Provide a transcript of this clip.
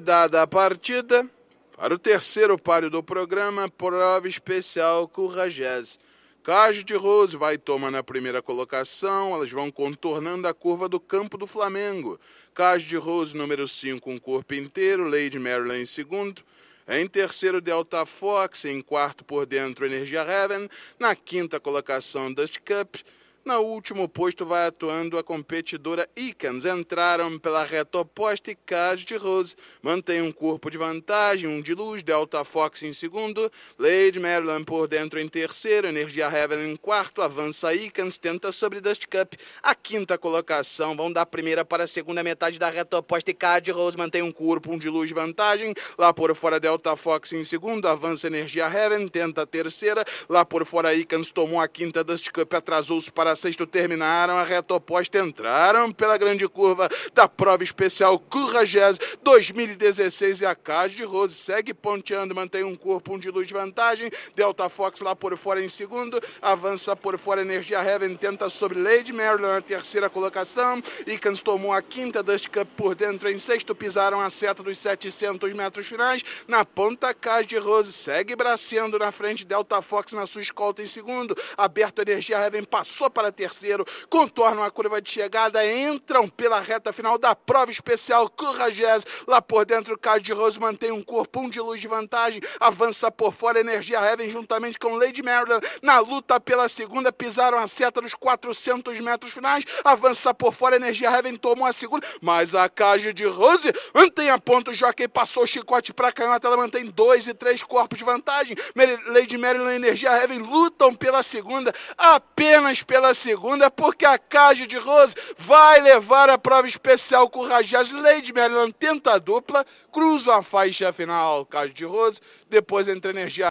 dada a partida para o terceiro páreo do programa, prova especial com o de Rose vai tomar na primeira colocação, elas vão contornando a curva do campo do Flamengo. Caju de Rose, número 5, um corpo inteiro, Lady Maryland em segundo. Em terceiro, Delta Fox, em quarto por dentro, Energia Heaven. Na quinta colocação, Dust Cup. No último posto vai atuando a competidora Icans. Entraram pela reta oposta e Cas de Rose mantém um corpo de vantagem, um de luz, Delta Fox em segundo, Lady Maryland por dentro em terceiro, Energia Heaven em quarto, avança Icans, tenta sobre Dust Cup a quinta colocação. Vão da primeira para a segunda metade da reta oposta e Cas Rose mantém um corpo, um de luz vantagem, lá por fora Delta Fox em segundo, avança Energia Heaven, tenta a terceira, lá por fora Icans tomou a quinta Dust Cup, atrasou-se para a sexto terminaram, a reta oposta entraram pela grande curva da prova especial Couragese 2016 e a Cage de Rose segue ponteando, mantém um corpo, um de luz vantagem. Delta Fox lá por fora em segundo, avança por fora Energia Heaven, tenta sobre Lady Maryland na terceira colocação. Icans tomou a quinta Dust Cup por dentro em sexto, pisaram a seta dos 700 metros finais. Na ponta, Cage de Rose segue braceando na frente, Delta Fox na sua escolta em segundo. Aberto Energia Heaven passou para terceiro, contornam a curva de chegada, entram pela reta final da prova especial Couragez. Lá por dentro, Cade de Rose mantém um corpo, um de luz de vantagem, avança por fora, Energia Heaven juntamente com Lady Maryland na luta pela segunda, pisaram a seta dos 400 metros finais, avança por fora, Energia Heaven tomou a segunda, mas a Cade de Rose mantém a ponta, o jockey passou o chicote para a canhota, ela mantém dois e três corpos de vantagem, Lady Maryland e Energia Heaven lutam pela segunda, apenas pela na segunda, porque a Cage de Rose vai levar a prova especial com o Rajaz Lady Maryland, tenta dupla, cruza a faixa final Cage de Rose, depois entra energia